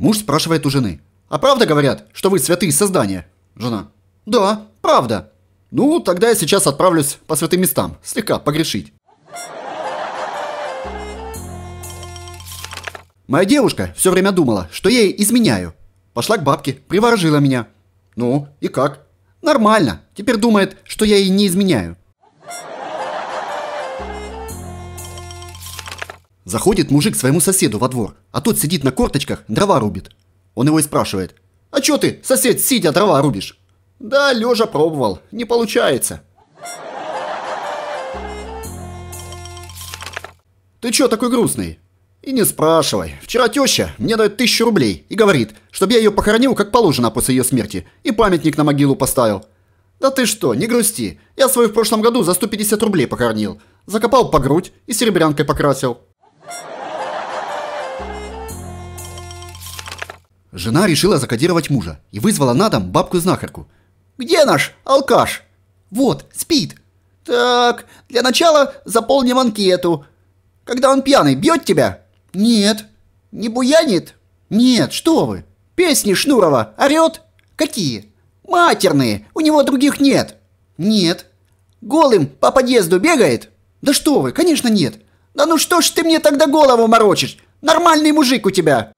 Муж спрашивает у жены. «А правда говорят, что вы святые создания?» Жена. «Да, правда». «Ну, тогда я сейчас отправлюсь по святым местам, слегка погрешить». Моя девушка все время думала, что я ей изменяю. Пошла к бабке, приворожила меня. Ну, и как? Нормально. Теперь думает, что я ей не изменяю. Заходит мужик к своему соседу во двор, а тот сидит на корточках, дрова рубит. Он его и спрашивает. «А чё ты, сосед, сидя, дрова рубишь?» «Да, лёжа пробовал. Не получается». «Ты чё такой грустный?» «И не спрашивай. Вчера тёща мне дает тысячу рублей и говорит, чтобы я её похоронил как положено после её смерти и памятник на могилу поставил. «Да ты что, не грусти. Я свою в прошлом году за 150 рублей похоронил. Закопал по грудь и серебрянкой покрасил». Жена решила закодировать мужа и вызвала на дом бабку-знахарку. «Где наш алкаш?» «Вот, спит». «Так, для начала заполним анкету. Когда он пьяный, бьет тебя?» «Нет». «Не буянит?» «Нет, что вы!» «Песни Шнурова орет?» «Какие?» «Матерные, у него других нет». «Нет». «Голым по подъезду бегает?» «Да что вы, конечно нет». «Да ну что ж ты мне тогда голову морочишь? Нормальный мужик у тебя!»